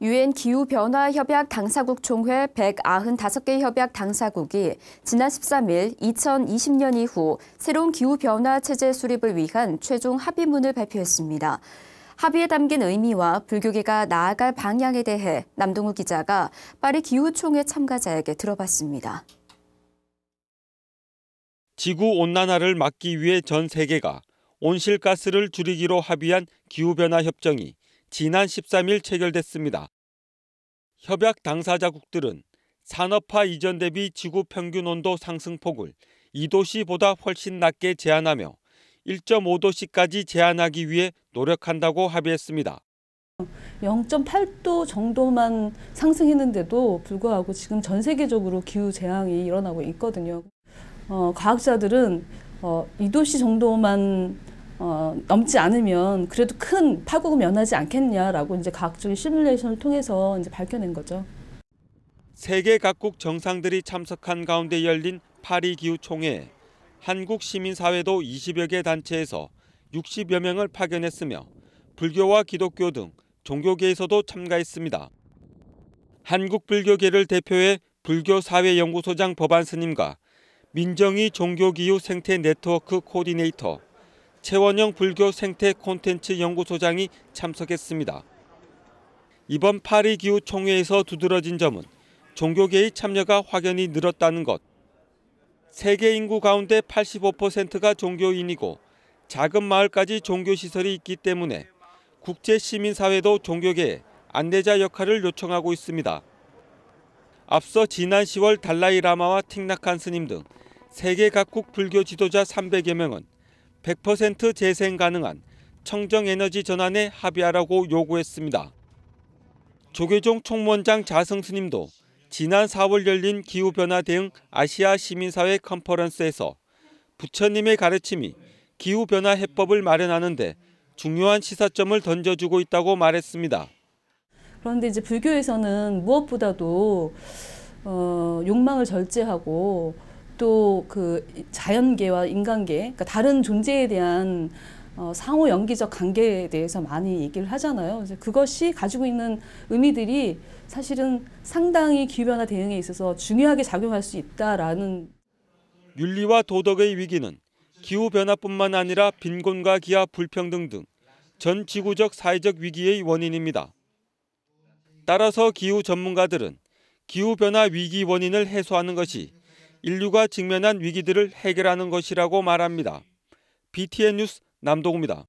유엔 기후변화협약 당사국 총회 195개 협약 당사국이 지난 13일 2020년 이후 새로운 기후변화 체제 수립을 위한 최종 합의문을 발표했습니다. 합의에 담긴 의미와 불교계가 나아갈 방향에 대해 남동우 기자가 파리 기후총회 참가자에게 들어봤습니다. 지구 온난화를 막기 위해 전 세계가 온실가스를 줄이기로 합의한 기후변화 협정이 지난 13일 체결됐습니다. 협약 당사자국들은 산업화 이전 대비 지구 평균 온도 상승폭을 2도씨보다 훨씬 낮게 제한하며 1.5도씨까지 제한하기 위해 노력한다고 합의했습니다. 0.8도 정도만 상승했는데도 불구하고 지금 전 세계적으로 기후 재앙이 일어나고 있거든요. 어, 과학자들은 어, 2도씨 정도만 어, 넘지 않으면 그래도 큰 파국은 면하지 않겠냐라고 이제 과학적인 시뮬레이션을 통해서 이제 밝혀낸 거죠. 세계 각국 정상들이 참석한 가운데 열린 파리 기후 총회 한국 시민사회도 20여 개 단체에서 60여 명을 파견했으며 불교와 기독교 등 종교계에서도 참가했습니다. 한국불교계를 대표해 불교사회연구소장 법안 스님과 민정희 종교기후 생태 네트워크 코디네이터 최원영 불교 생태 콘텐츠 연구소장이 참석했습니다. 이번 파리 기후 총회에서 두드러진 점은 종교계의 참여가 확연히 늘었다는 것. 세계 인구 가운데 85%가 종교인이고 작은 마을까지 종교 시설이 있기 때문에 국제 시민 사회도 종교계에 안내자 역할을 요청하고 있습니다. 앞서 지난 10월 달라이라마와 틱나칸 스님 등 세계 각국 불교 지도자 300여 명은 100% 재생 가능한 청정에너지 전환에 합의하라고 요구했습니다. 조계종 총무원장 자승수님도 지난 4월 열린 기후변화 대응 아시아 시민사회 컨퍼런스에서 부처님의 가르침이 기후변화 해법을 마련하는데 중요한 시사점을 던져주고 있다고 말했습니다. 그런데 이제 불교에서는 무엇보다도 어, 욕망을 절제하고 또그 자연계와 인간계, 그러니까 다른 존재에 대한 어, 상호 연기적 관계에 대해서 많이 얘기를 하잖아요. 이제 그것이 가지고 있는 의미들이 사실은 상당히 기후변화 대응에 있어서 중요하게 작용할 수 있다라는 윤리와 도덕의 위기는 기후변화뿐만 아니라 빈곤과 기아 불평등 등 전 지구적 사회적 위기의 원인입니다. 따라서 기후 전문가들은 기후변화 위기 원인을 해소하는 것이 인류가 직면한 위기들을 해결하는 것이라고 말합니다. BTN 뉴스 남동우입니다.